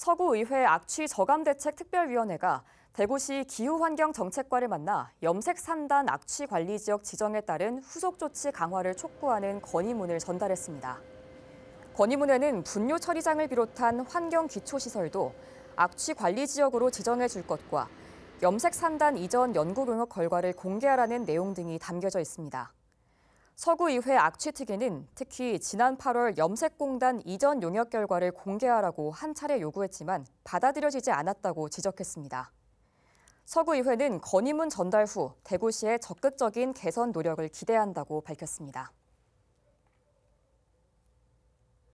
서구의회 악취 저감 대책 특별위원회가 대구시 기후환경정책과를 만나 염색산단 악취 관리 지역 지정에 따른 후속 조치 강화를 촉구하는 건의문을 전달했습니다. 건의문에는 분뇨 처리장을 비롯한 환경 기초 시설도 악취 관리 지역으로 지정해 줄 것과 염색산단 이전 연구 경력 결과를 공개하라는 내용 등이 담겨져 있습니다. 서구의회 악취특위는 특히 지난 8월 염색공단 이전 용역 결과를 공개하라고 한 차례 요구했지만 받아들여지지 않았다고 지적했습니다. 서구의회는 건의문 전달 후 대구시의 적극적인 개선 노력을 기대한다고 밝혔습니다.